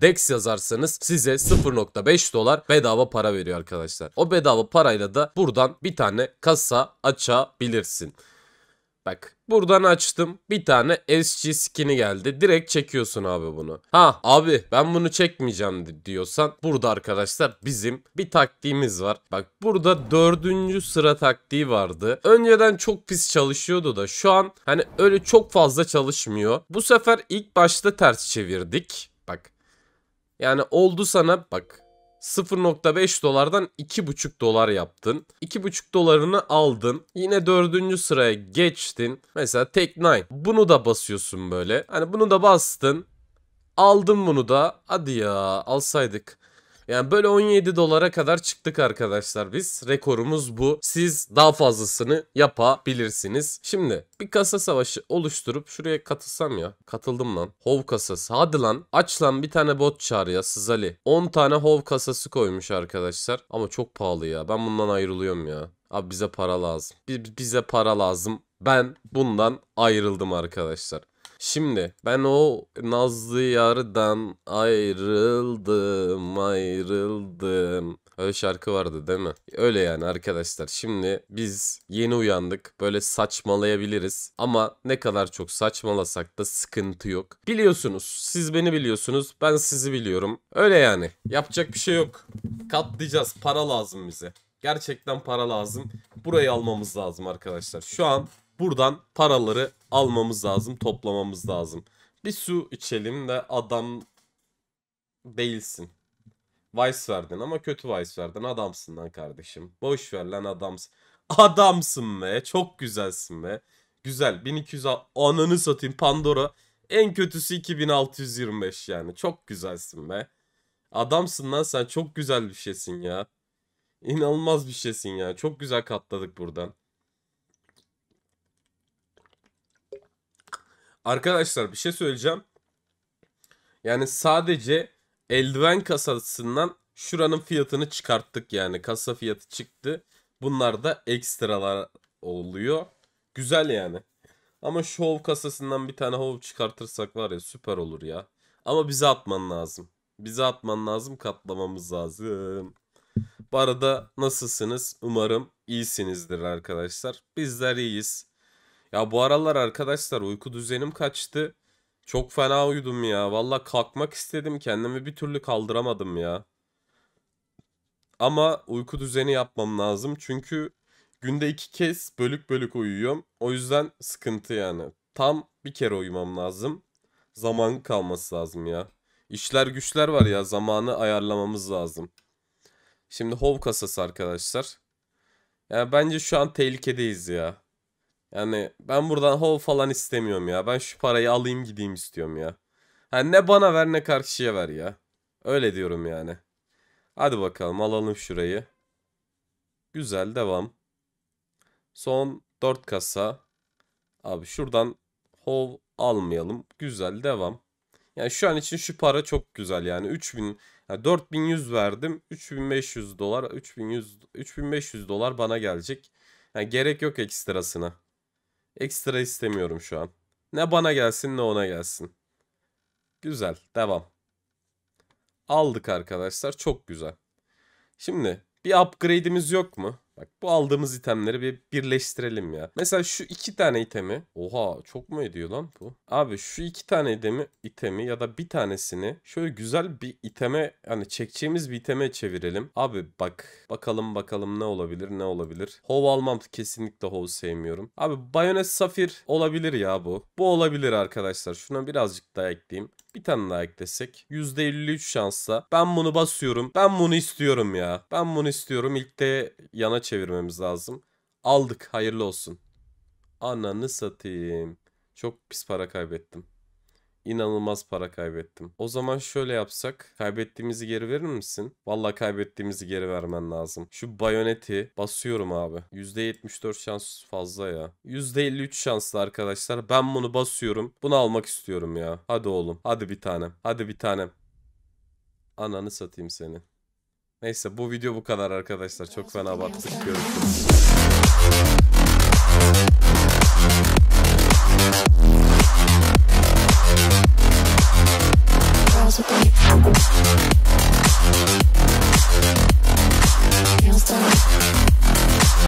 DEX yazarsanız size 0.5 dolar bedava para veriyor arkadaşlar. O bedava parayla da buradan bir tane kasa açabilirsin. Bak buradan açtım bir tane SG skin'i geldi direkt çekiyorsun abi bunu. Ha abi ben bunu çekmeyeceğim diyorsan burada arkadaşlar bizim bir taktiğimiz var. Bak burada dördüncü sıra taktiği vardı. Önceden çok pis çalışıyordu da şu an hani öyle çok fazla çalışmıyor. Bu sefer ilk başta ters çevirdik. Bak yani oldu sana bak 0.5 dolardan 2.5 dolar yaptın. 2.5 dolarını aldın. Yine 4. sıraya geçtin. Mesela Tech9. Bunu da basıyorsun böyle. Hani bunu da bastın. aldın bunu da. Hadi ya alsaydık. Yani böyle 17 dolara kadar çıktık arkadaşlar biz. Rekorumuz bu. Siz daha fazlasını yapabilirsiniz. Şimdi bir kasa savaşı oluşturup şuraya katılsam ya. Katıldım lan. Hov kasası. Hadi lan. Aç lan bir tane bot çağır ya Sızali. 10 tane hov kasası koymuş arkadaşlar. Ama çok pahalı ya. Ben bundan ayrılıyorum ya. Abi bize para lazım. B bize para lazım. Ben bundan ayrıldım arkadaşlar. Şimdi ben o Nazlı yardan ayrıldım ayrıldım. Öyle şarkı vardı değil mi? Öyle yani arkadaşlar. Şimdi biz yeni uyandık. Böyle saçmalayabiliriz. Ama ne kadar çok saçmalasak da sıkıntı yok. Biliyorsunuz. Siz beni biliyorsunuz. Ben sizi biliyorum. Öyle yani. Yapacak bir şey yok. Katlayacağız. Para lazım bize. Gerçekten para lazım. Burayı almamız lazım arkadaşlar. Şu an Buradan paraları almamız lazım, toplamamız lazım. Bir su içelim de adam değilsin. Vice verdin ama kötü vice verdin. Adamsın lan kardeşim. Boş ver lan adamsın. Adamsın be. Çok güzelsin be. Güzel. 1200 ananı satayım Pandora. En kötüsü 2625 yani. Çok güzelsin be. Adamsın lan sen. Çok güzel bir şeysin ya. İnanılmaz bir şeysin ya. Çok güzel katladık buradan. Arkadaşlar bir şey söyleyeceğim. Yani sadece eldiven kasasından şuranın fiyatını çıkarttık yani. Kasa fiyatı çıktı. Bunlar da ekstralar oluyor. Güzel yani. Ama şu kasasından bir tane hov çıkartırsak var ya süper olur ya. Ama bize atman lazım. Bize atman lazım katlamamız lazım. Bu arada nasılsınız? Umarım iyisinizdir arkadaşlar. Bizler iyiyiz. Ya bu aralar arkadaşlar uyku düzenim kaçtı. Çok fena uyudum ya. Valla kalkmak istedim kendimi bir türlü kaldıramadım ya. Ama uyku düzeni yapmam lazım. Çünkü günde iki kez bölük bölük uyuyorum. O yüzden sıkıntı yani. Tam bir kere uyumam lazım. Zaman kalması lazım ya. İşler güçler var ya zamanı ayarlamamız lazım. Şimdi hov kasası arkadaşlar. Yani bence şu an tehlikedeyiz ya. Yani ben buradan hov falan istemiyorum ya. Ben şu parayı alayım gideyim istiyorum ya. Hani ne bana ver ne karşıya ver ya. Öyle diyorum yani. Hadi bakalım alalım şurayı. Güzel devam. Son 4 kasa. Abi şuradan hov almayalım. Güzel devam. Yani şu an için şu para çok güzel yani. 3000 yani 4100 verdim. 3500 dolar 3100 3500 dolar bana gelecek. Yani gerek yok ekstrasına. Ekstra istemiyorum şu an. Ne bana gelsin ne ona gelsin. Güzel. Devam. Aldık arkadaşlar. Çok güzel. Şimdi bir upgrade'imiz yok mu? Bak bu aldığımız itemleri bir birleştirelim ya. Mesela şu iki tane itemi. Oha çok mu ediyor lan bu? Abi şu iki tane itemi, itemi ya da bir tanesini şöyle güzel bir iteme hani çekeceğimiz bir iteme çevirelim. Abi bak bakalım bakalım ne olabilir ne olabilir. Hov almam kesinlikle hov sevmiyorum. Abi bayonet safir olabilir ya bu. Bu olabilir arkadaşlar. Şuna birazcık daha ekleyeyim. Bir tane daha eklesek. %53 şansla. Ben bunu basıyorum. Ben bunu istiyorum ya. Ben bunu istiyorum. İlk de yana çevirmemiz lazım. Aldık. Hayırlı olsun. Ananı satayım. Çok pis para kaybettim inanılmaz para kaybettim. O zaman şöyle yapsak. Kaybettiğimizi geri verir misin? Vallahi kaybettiğimizi geri vermen lazım. Şu bayoneti basıyorum abi. %74 şans fazla ya. %53 şanslı arkadaşlar. Ben bunu basıyorum. Bunu almak istiyorum ya. Hadi oğlum. Hadi bir tanem. Hadi bir tanem. Ananı satayım seni. Neyse bu video bu kadar arkadaşlar. Çok fena battık. Görüşürüz.